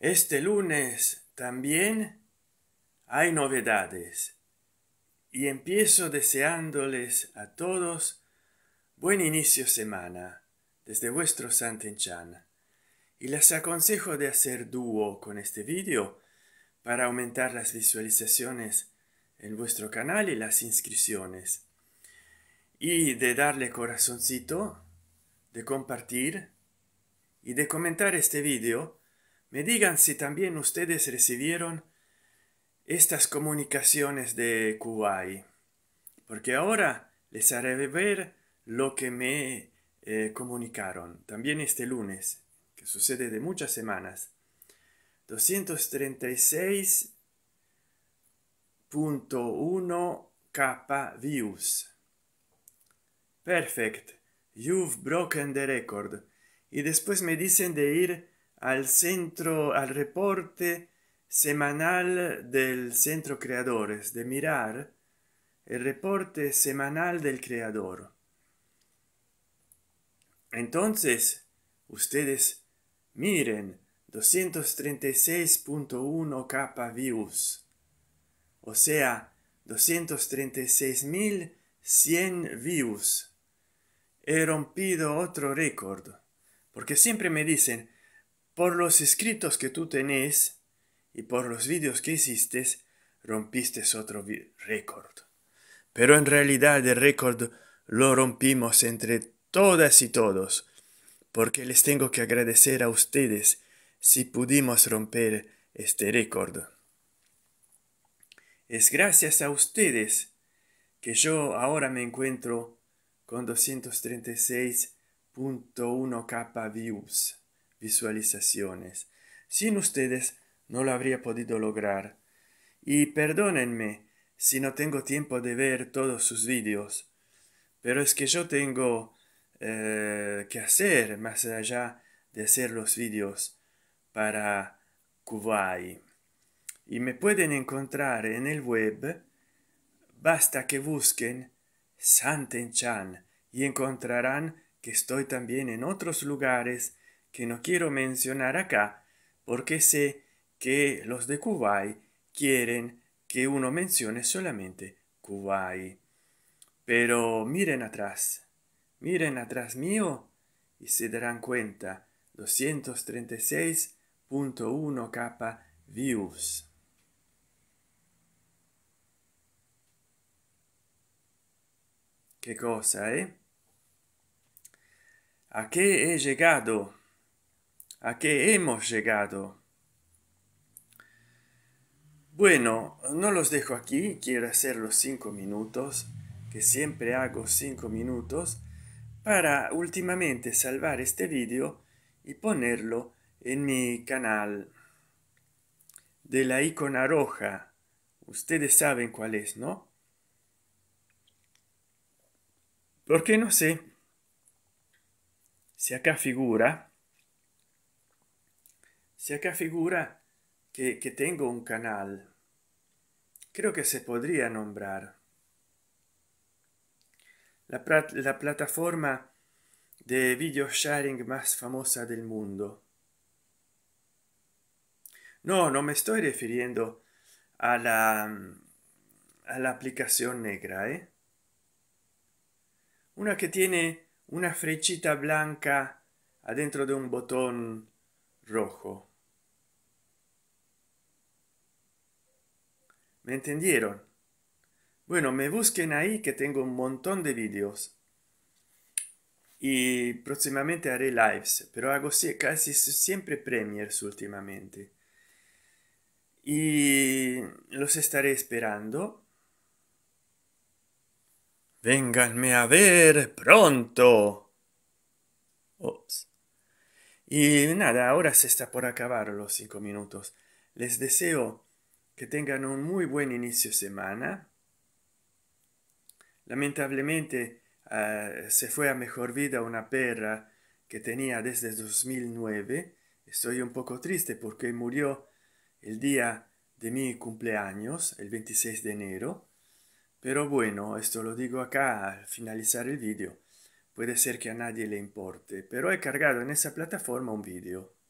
Este lunes también hay novedades y empiezo deseándoles a todos buen inicio semana desde vuestro Chan y les aconsejo de hacer dúo con este vídeo para aumentar las visualizaciones en vuestro canal y las inscripciones y de darle corazoncito de compartir y de comentar este vídeo me digan si también ustedes recibieron estas comunicaciones de Kuwait, porque ahora les haré ver lo que me eh, comunicaron también este lunes, que sucede de muchas semanas. 236.1 K views. Perfect. You've broken the record. Y después me dicen de ir al centro, al reporte semanal del Centro Creadores, de Mirar, el reporte semanal del Creador. Entonces, ustedes miren 236.1 k views, o sea, 236.100 views. He rompido otro récord, porque siempre me dicen, por los escritos que tú tenés y por los vídeos que hiciste, rompiste otro récord. Pero en realidad el récord lo rompimos entre todas y todos, porque les tengo que agradecer a ustedes si pudimos romper este récord. Es gracias a ustedes que yo ahora me encuentro con 236.1k views visualizaciones. Sin ustedes no lo habría podido lograr. Y perdónenme si no tengo tiempo de ver todos sus vídeos, pero es que yo tengo eh, que hacer más allá de hacer los vídeos para Kuwait. Y me pueden encontrar en el web, basta que busquen Santenchan y encontrarán que estoy también en otros lugares que no quiero mencionar acá, porque sé que los de Kuwait quieren que uno mencione solamente Kuwait. Pero miren atrás, miren atrás mío y se darán cuenta, 236.1k views. Qué cosa, ¿eh? ¿A qué he llegado? a qué hemos llegado. Bueno, no los dejo aquí, quiero hacer los cinco minutos, que siempre hago cinco minutos, para últimamente salvar este vídeo y ponerlo en mi canal de la icona roja. Ustedes saben cuál es, ¿no? Porque no sé si acá figura si acá figura que, tengo un canal creo que se podría nombrar la, plataforma de video sharing más famosa del mundo no no me estoy refiriendo a la aplicación negra ¿eh? una que tiene una flechita blanca adentro de un botón rojo ¿Me entendieron? Bueno, me busquen ahí que tengo un montón de vídeos. Y próximamente haré lives, pero hago casi siempre premiers últimamente. Y los estaré esperando. Vénganme a ver pronto. Y nada, ahora se está por acabar los cinco minutos. Les deseo que tengan un muy buen inicio de semana. Lamentablemente ah, se fue a mejor vida una perra que tenía desde 2009. Estoy un poco triste porque murió el día de mi cumpleaños, el 26 de enero. Pero bueno, esto lo digo acá al finalizar el vídeo. Puede ser que a nadie le importe, pero he cargado en esa plataforma un vídeo.